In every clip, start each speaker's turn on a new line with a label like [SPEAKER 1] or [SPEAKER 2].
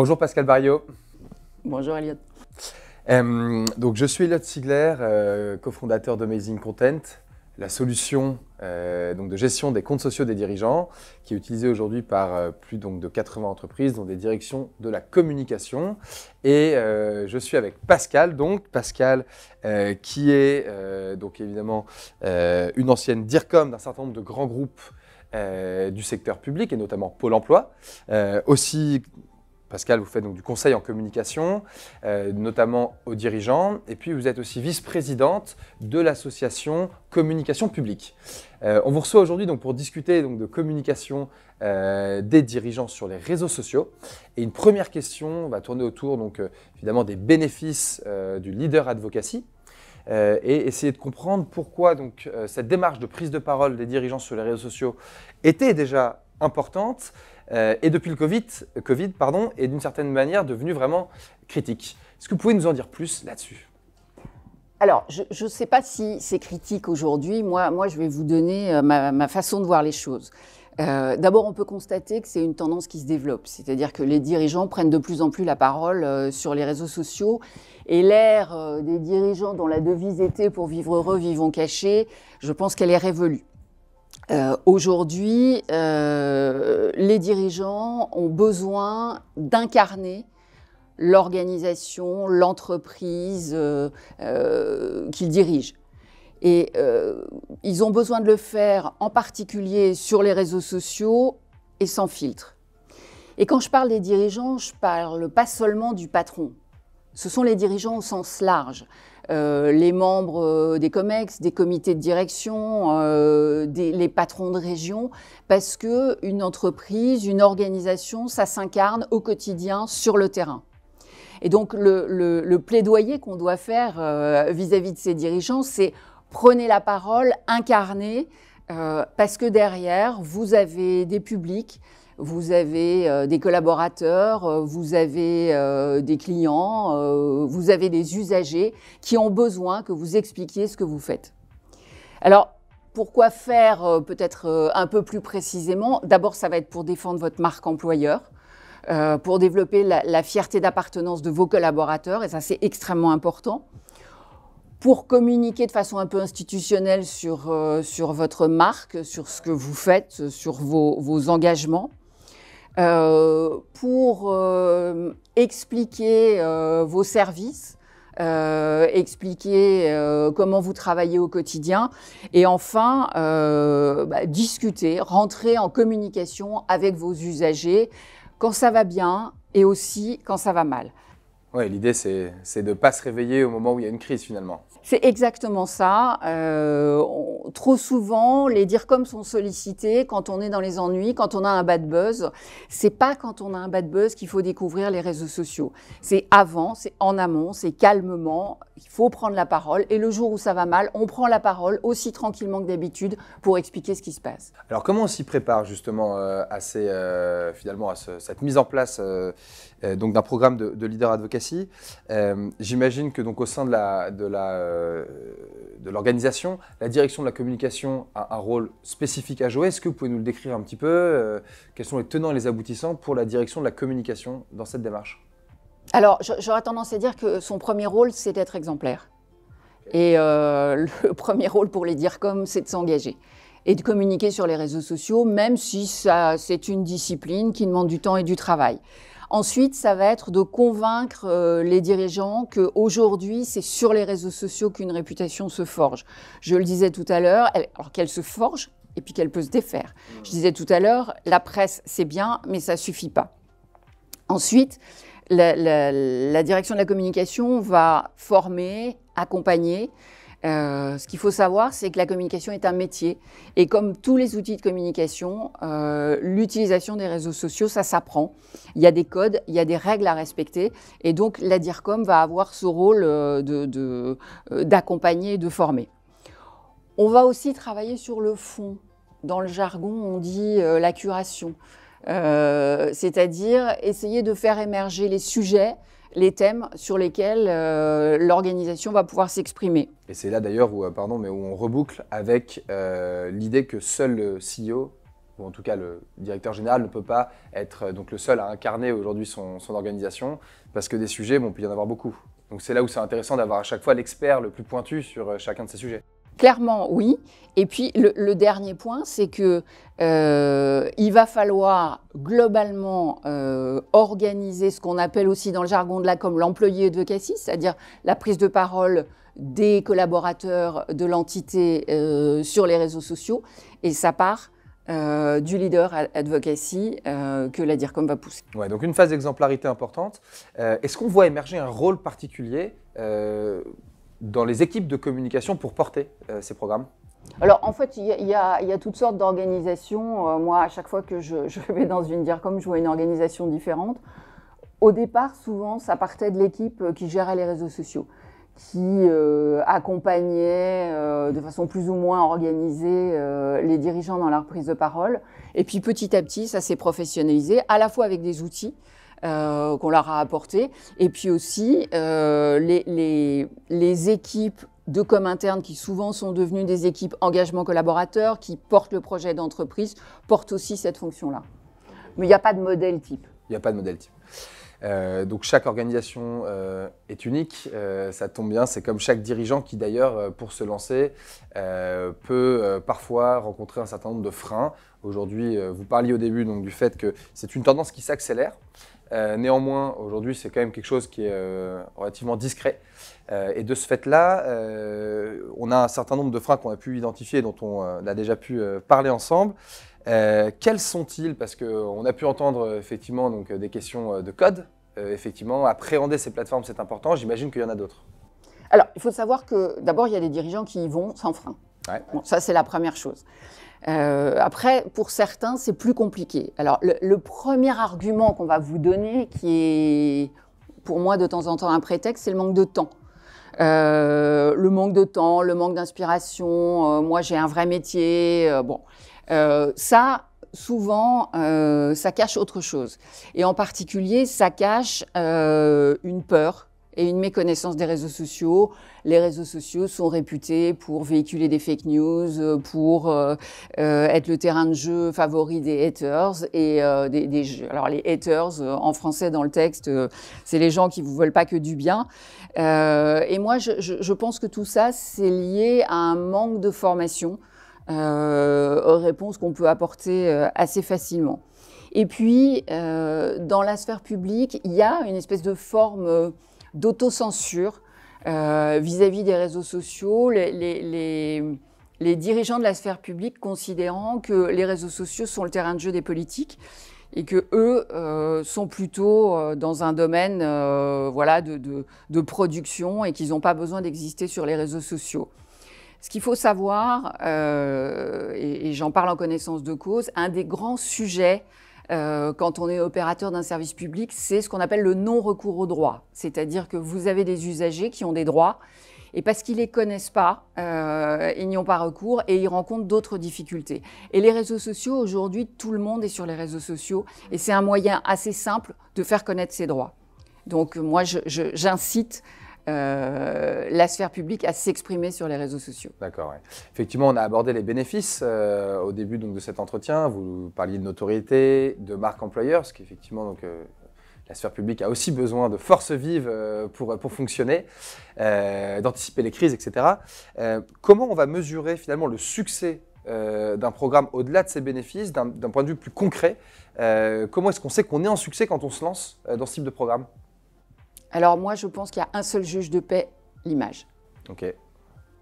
[SPEAKER 1] Bonjour Pascal Barrio. Bonjour Elliot. donc je suis Elliot Sigler, euh, de d'Amazing Content, la solution euh, donc de gestion des comptes sociaux des dirigeants, qui est utilisée aujourd'hui par euh, plus donc, de 80 entreprises, dans des directions de la communication. Et euh, je suis avec Pascal, donc Pascal qui est donc évidemment une ancienne DIRCOM d'un certain nombre de grands groupes du secteur public et notamment Pôle emploi, aussi Pascal, vous faites donc du conseil en communication, euh, notamment aux dirigeants, et puis vous êtes aussi vice-présidente de l'association Communication Publique. Euh, on vous reçoit aujourd'hui donc pour discuter donc de communication euh, des dirigeants sur les réseaux sociaux. Et une première question va tourner autour donc évidemment des bénéfices du leader advocacy et essayer de comprendre pourquoi donc cette démarche de prise de parole des dirigeants sur les réseaux sociaux était déjà importante euh, et depuis le Covid, COVID pardon, est d'une certaine manière devenue vraiment critique. Est-ce que vous pouvez nous en dire plus là-dessus
[SPEAKER 2] alors, je ne sais pas si c'est critique aujourd'hui. Moi, moi, je vais vous donner euh, ma, façon de voir les choses. Euh, d'abord, on peut constater que c'est une tendance qui se développe, c'est-à-dire que les dirigeants prennent de plus en plus la parole sur les réseaux sociaux et l'ère des dirigeants dont la devise était pour vivre heureux, vivons cachés, je pense qu'elle est révolue. Euh, aujourd'hui, euh, les dirigeants ont besoin d'incarner l'organisation, l'entreprise euh, qu'ils dirigent. Et ils ont besoin de le faire en particulier sur les réseaux sociaux et sans filtre. Et quand je parle des dirigeants, je parle pas seulement du patron. Ce sont les dirigeants au sens large. Euh, les membres euh, des COMEX, des comités de direction, euh, les patrons de région, parce que entreprise, une organisation, ça s'incarne au quotidien sur le terrain. Et donc le, plaidoyer qu'on doit faire vis à -vis de ces dirigeants, c'est prenez la parole, incarnez, parce que derrière, vous avez des publics, vous avez euh, des collaborateurs, euh, vous avez euh, des clients, vous avez des usagers qui ont besoin que vous expliquiez ce que vous faites. Alors, pourquoi faire peut-être un peu plus précisément D'abord, ça va être pour défendre votre marque employeur. pour développer la, la fierté d'appartenance de vos collaborateurs, et ça c'est extrêmement important pour communiquer de façon un peu institutionnelle sur, sur votre marque, sur ce que vous faites, sur vos, vos engagements. Euh, pour euh, expliquer euh, vos services expliquer comment vous travaillez au quotidien et enfin bah, discuter, rentrer en communication avec vos usagers quand ça va bien et aussi quand ça va mal.
[SPEAKER 1] Oui, l'idée, c'est, de ne pas se réveiller au moment où il y a une crise, finalement.
[SPEAKER 2] C'est exactement ça. Euh, trop souvent, les comme sont sollicités quand on est dans les ennuis, quand on a un bad buzz. C'est pas quand on a un bad buzz qu'il faut découvrir les réseaux sociaux. C'est avant, c'est en amont, c'est calmement. Il faut prendre la parole. Et le jour où ça va mal, on prend la parole aussi tranquillement que d'habitude pour expliquer ce qui se passe.
[SPEAKER 1] Alors, comment on s'y prépare, justement, euh, à, euh, finalement, cette mise en place donc d'un programme de, leader advocate, euh, j'imagine que donc au sein euh, de l'organisation, la direction de la communication a un rôle spécifique à jouer. Est-ce que vous pouvez nous le décrire un petit peu euh, Quels sont les tenants et les aboutissants pour la direction de la communication dans cette démarche Alors,
[SPEAKER 2] j'aurais tendance à dire que son premier rôle, c'est d'être exemplaire. Et le premier rôle pour les comme, c'est de s'engager et de communiquer sur les réseaux sociaux, même si c'est une discipline qui demande du temps et du travail. Ensuite, ça va être de convaincre euh, les dirigeants qu'aujourd'hui, c'est sur les réseaux sociaux qu'une réputation se forge. Je le disais tout à l'heure, alors qu'elle se forge et puis qu'elle peut se défaire. Je disais tout à l'heure, la presse, c'est bien, mais ça suffit pas. Ensuite, la direction de la communication va former, accompagner, euh, ce qu'il faut savoir, c'est que la communication est un métier. Et comme tous les outils de communication, euh, l'utilisation des réseaux sociaux, ça s'apprend. Il y a des codes, il y a des règles à respecter. Et donc, la DIRCOM va avoir ce rôle euh, d'accompagner de, et de former. On va aussi travailler sur le fond. Dans le jargon, on dit la curation. c'est-à-dire essayer de faire émerger les sujets les thèmes sur lesquels
[SPEAKER 1] euh, l'organisation va pouvoir s'exprimer. Et c'est là d'ailleurs où, euh, pardon, mais où on reboucle avec euh, l'idée que seul le CEO, ou en tout cas le directeur général, ne peut pas être donc le seul à incarner aujourd'hui son, organisation, parce que des sujets, bon, peut y en avoir beaucoup. Donc c'est là où c'est intéressant d'avoir à chaque fois l'expert le plus pointu sur chacun de ces sujets.
[SPEAKER 2] Clairement, oui. Et puis, le, dernier point, c'est que euh, il va falloir globalement euh, organiser ce qu'on appelle aussi dans le jargon de la com l'employé advocacy, c'est-à-dire la prise de parole des collaborateurs de l'entité euh, sur les réseaux sociaux. Et ça
[SPEAKER 1] part du leader advocacy que la DIRCOM va pousser. Ouais, donc une phase d'exemplarité importante. Est-ce qu'on voit émerger un rôle particulier dans les équipes de communication pour porter euh, ces programmes alors
[SPEAKER 2] en fait, il y, a, toutes sortes d'organisations. Euh, moi, à chaque fois que je, vais dans une DIRCOM, je vois une organisation différente. Au départ, souvent, ça partait de l'équipe euh, qui gérait les réseaux sociaux, qui accompagnait de façon plus ou moins organisée les dirigeants dans leur prise de parole. Et puis petit à petit, ça s'est professionnalisé, à la fois avec des outils, euh, qu'on leur a apporté. Et puis aussi, euh, les, équipes de com interne qui souvent sont devenues des équipes engagement collaborateur, qui portent le projet d'entreprise, portent aussi cette fonction-là. Mais il n'y a pas de modèle type.
[SPEAKER 1] Il n'y a pas de modèle type. Euh, donc chaque organisation est unique, ça tombe bien, c'est comme chaque dirigeant qui d'ailleurs, pour se lancer, peut parfois rencontrer un certain nombre de freins. Aujourd'hui, vous parliez au début donc, du fait que c'est une tendance qui s'accélère, euh, néanmoins, aujourd'hui, c'est quand même quelque chose qui est euh, relativement discret. Euh, et de ce fait-là, on a un certain nombre de freins qu'on a pu identifier, dont on a déjà pu parler ensemble. quels sont-ils Parce qu'on a pu entendre effectivement donc, des questions de code. effectivement, appréhender ces plateformes, c'est important. J'imagine qu'il y en a d'autres.
[SPEAKER 2] Alors, il faut savoir que d'abord, il y a des dirigeants qui y vont sans frein. ça, c'est la première chose. Euh, après, pour certains, c'est plus compliqué. Alors, le, le premier argument qu'on va vous donner, qui est pour moi de temps en temps un prétexte, c'est le manque de temps. Euh, le manque de temps, le manque d'inspiration, euh, moi j'ai un vrai métier, euh, bon. Euh, ça, souvent, ça cache autre chose. Et en particulier, ça cache une peur et une méconnaissance des réseaux sociaux. Les réseaux sociaux sont réputés pour véhiculer des fake news, euh, pour euh, euh, être le terrain de jeu favori des haters et des, Alors les haters, en français dans le texte, c'est les gens qui vous veulent pas que du bien. et moi, je, pense que tout ça, c'est lié à un manque de formation Réponse qu'on peut apporter assez facilement. Et puis, dans la sphère publique, il y a une espèce de forme d'autocensure euh, vis-à-vis des réseaux sociaux, les, dirigeants de la sphère publique considérant que les réseaux sociaux sont le terrain de jeu des politiques et que eux euh, sont plutôt euh, dans un domaine voilà, de, production et qu'ils n'ont pas besoin d'exister sur les réseaux sociaux. Ce qu'il faut savoir, et j'en parle en connaissance de cause, un des grands sujets euh, quand on est opérateur d'un service public, c'est ce qu'on appelle le non-recours au droit. C'est-à-dire que vous avez des usagers qui ont des droits, et parce qu'ils ne les connaissent pas, euh, ils n'y ont pas recours et ils rencontrent d'autres difficultés. Et les réseaux sociaux, aujourd'hui, tout le monde est sur les réseaux sociaux, et c'est un moyen assez simple de faire connaître ses droits. Donc moi, j'incite euh, la sphère publique à s'exprimer sur les réseaux sociaux.
[SPEAKER 1] D'accord. Effectivement, on a abordé les bénéfices euh, au début donc, de cet entretien. Vous parliez de notoriété, de marque employeur, ce qui effectivement donc, euh, la sphère publique a aussi besoin de forces vives pour, pour fonctionner, d'anticiper les crises, etc. comment on va mesurer finalement le succès d'un programme au-delà de ses bénéfices, d'un point de vue plus concret Comment est-ce qu'on sait qu'on est en succès quand on se lance dans ce type de programme alors moi, je pense qu'il y a un seul juge de paix, l'image. Ok.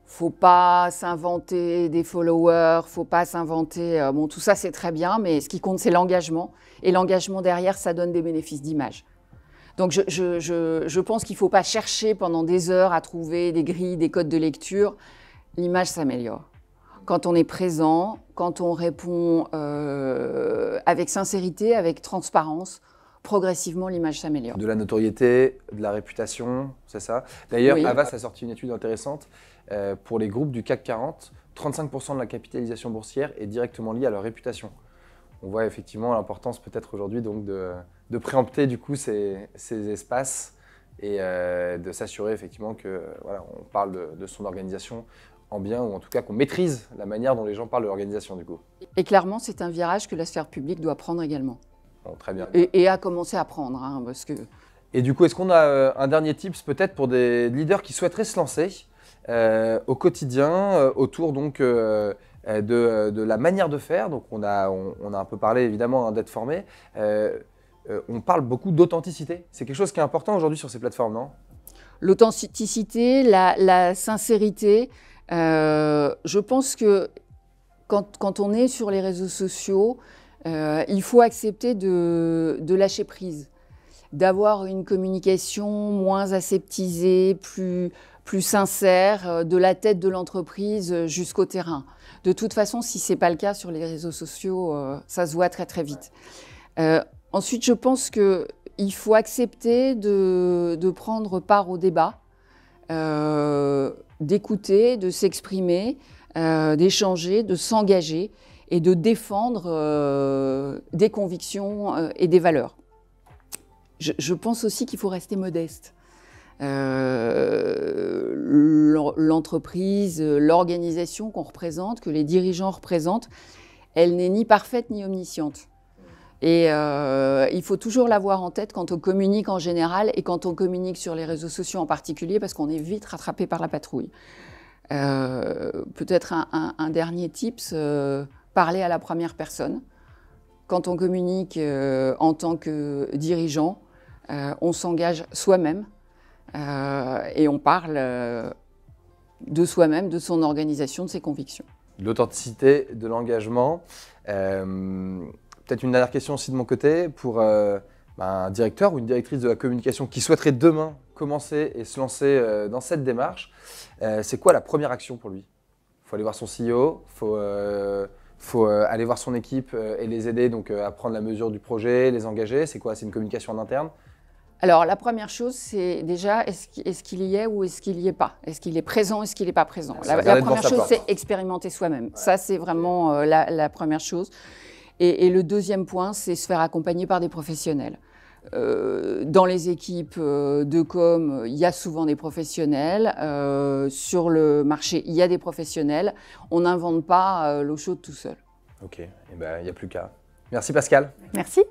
[SPEAKER 2] Faut pas s'inventer des followers, faut pas s'inventer. Euh, bon, tout ça c'est très bien, mais ce qui compte c'est l'engagement. Et l'engagement derrière, ça donne des bénéfices d'image. Donc je, pense qu'il ne faut pas chercher pendant des heures à trouver des grilles, des codes de lecture. L'image s'améliore. Quand on est présent, quand on répond euh, avec sincérité, avec transparence, progressivement, l'image
[SPEAKER 1] s'améliore. De la notoriété, de la réputation, c'est ça D'ailleurs, Avas a sorti une étude intéressante euh, pour les groupes du CAC 40. 35% de la capitalisation boursière est directement liée à leur réputation. On voit effectivement l'importance peut-être aujourd'hui donc de, préempter du coup ces, espaces et euh, de s'assurer effectivement que voilà, on parle de, son organisation en bien, ou en tout cas qu'on maîtrise la manière dont les gens parlent de l'organisation du coup. Et
[SPEAKER 2] clairement, c'est un virage que la sphère publique doit prendre également très bien. Et, à commencer à prendre, hein,
[SPEAKER 1] parce que... Et du coup, est-ce qu'on a euh, un dernier tips peut-être pour des leaders qui souhaiteraient se lancer euh, au quotidien euh, autour donc de, de, la manière de faire Donc on a, on, a un peu parlé évidemment hein, d'être formé. on parle beaucoup d'authenticité. C'est quelque chose qui est important aujourd'hui sur ces plateformes, non
[SPEAKER 2] L'authenticité, la, la, sincérité. je pense que quand, quand, on est sur les réseaux sociaux, euh, il faut accepter de, lâcher prise, d'avoir une communication moins aseptisée, plus, sincère, euh, de la tête de l'entreprise jusqu'au terrain. De toute façon, si ce n'est pas le cas sur les réseaux sociaux, euh, ça se voit très très vite. ensuite, je pense qu'il faut accepter de, prendre part au débat, d'écouter, de s'exprimer, d'échanger, de s'engager et de défendre euh, des convictions euh, et des valeurs. Je, pense aussi qu'il faut rester modeste. Euh, l'entreprise, l'organisation qu'on représente, que les dirigeants représentent, elle n'est ni parfaite ni omnisciente. Et il faut toujours l'avoir en tête quand on communique en général et quand on communique sur les réseaux sociaux en particulier, parce qu'on est vite rattrapé par la patrouille. Peut-être un, dernier tips parler à la première personne. Quand on communique euh, en tant que dirigeant, euh, on s'engage soi-même euh, et on parle de soi-même, de son organisation, de ses convictions.
[SPEAKER 1] L'authenticité, de l'engagement. Peut-être une dernière question aussi de mon côté pour bah, un directeur ou une directrice de la communication qui souhaiterait demain commencer et se lancer dans cette démarche. C'est quoi la première action pour lui Il faut aller voir son CEO, faut faut euh, aller voir son équipe euh, et les aider donc euh, à prendre la mesure du projet, les engager. C'est quoi C'est une communication interne alors, la première chose, c'est déjà, est-ce qu'il y est ou est-ce qu'il n'y est pas Est-ce qu'il est présent,
[SPEAKER 2] ou est-ce qu'il n'est pas présent La, première chose, c'est expérimenter soi-même. Ça, c'est vraiment la, première chose. et, le deuxième point, c'est se faire accompagner par des professionnels. Euh, dans les équipes euh, de com, il y a souvent des professionnels. Euh, sur le marché, il y a des professionnels. On n'invente pas l'eau chaude tout seul.
[SPEAKER 1] Ok, eh ben, il n'y a plus qu'à. Merci Pascal. Merci.